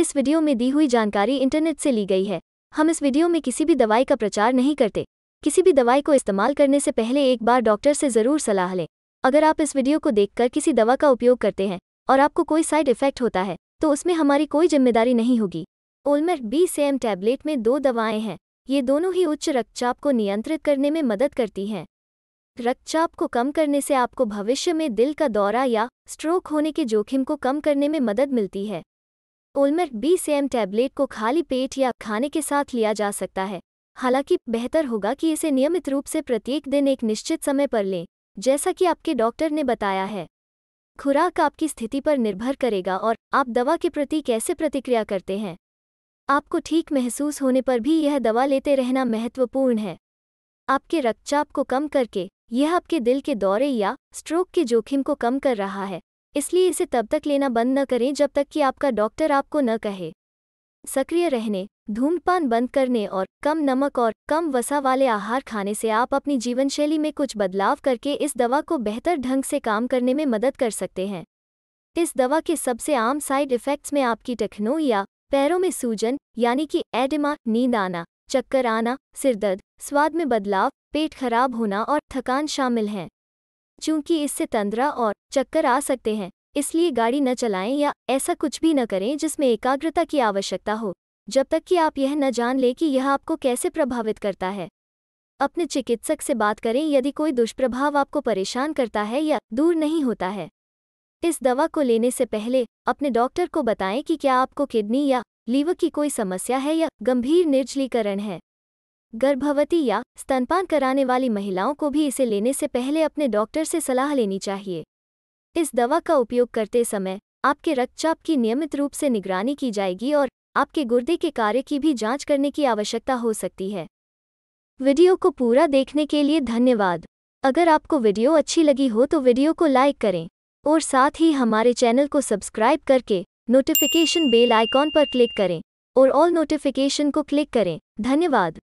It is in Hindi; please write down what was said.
इस वीडियो में दी हुई जानकारी इंटरनेट से ली गई है हम इस वीडियो में किसी भी दवाई का प्रचार नहीं करते किसी भी दवाई को इस्तेमाल करने से पहले एक बार डॉक्टर से ज़रूर सलाह लें अगर आप इस वीडियो को देखकर किसी दवा का उपयोग करते हैं और आपको कोई साइड इफेक्ट होता है तो उसमें हमारी कोई जिम्मेदारी नहीं होगी ओलमेट बी सेम टैबलेट में दो दवाएं हैं ये दोनों ही उच्च रक्तचाप को नियंत्रित करने में मदद करती हैं रक्तचाप को कम करने से आपको भविष्य में दिल का दौरा या स्ट्रोक होने के जोखिम को कम करने में मदद मिलती है ओलमेट बी सी एम टैबलेट को खाली पेट या खाने के साथ लिया जा सकता है हालांकि बेहतर होगा कि इसे नियमित रूप से प्रत्येक दिन एक निश्चित समय पर लें जैसा कि आपके डॉक्टर ने बताया है खुराक आपकी स्थिति पर निर्भर करेगा और आप दवा के प्रति कैसे प्रतिक्रिया करते हैं आपको ठीक महसूस होने पर भी यह दवा लेते रहना महत्वपूर्ण है आपके रक्तचाप को कम करके यह आपके दिल के दौरे या स्ट्रोक के जोखिम को कम कर रहा है इसलिए इसे तब तक लेना बंद न करें जब तक कि आपका डॉक्टर आपको न कहे सक्रिय रहने धूम्रपान बंद करने और कम नमक और कम वसा वाले आहार खाने से आप अपनी जीवनशैली में कुछ बदलाव करके इस दवा को बेहतर ढंग से काम करने में मदद कर सकते हैं इस दवा के सबसे आम साइड इफ़ेक्ट्स में आपकी टखनों या पैरों में सूजन यानी कि एडिमा नींद आना चक्कर आना सिरदर्द स्वाद में बदलाव पेट खराब होना और थकान शामिल हैं चूंकि इससे तंद्रा और चक्कर आ सकते हैं इसलिए गाड़ी न चलाएं या ऐसा कुछ भी न करें जिसमें एकाग्रता की आवश्यकता हो जब तक कि आप यह न जान लें कि यह आपको कैसे प्रभावित करता है अपने चिकित्सक से बात करें यदि कोई दुष्प्रभाव आपको परेशान करता है या दूर नहीं होता है इस दवा को लेने से पहले अपने डॉक्टर को बताएं कि क्या आपको किडनी या लीवर की कोई समस्या है या गंभीर निर्जलीकरण है गर्भवती या स्तनपान कराने वाली महिलाओं को भी इसे लेने से पहले अपने डॉक्टर से सलाह लेनी चाहिए इस दवा का उपयोग करते समय आपके रक्तचाप की नियमित रूप से निगरानी की जाएगी और आपके गुर्दे के कार्य की भी जांच करने की आवश्यकता हो सकती है वीडियो को पूरा देखने के लिए धन्यवाद अगर आपको वीडियो अच्छी लगी हो तो वीडियो को लाइक करें और साथ ही हमारे चैनल को सब्सक्राइब करके नोटिफिकेशन बेल आइकॉन पर क्लिक करें और ऑल नोटिफिकेशन को क्लिक करें धन्यवाद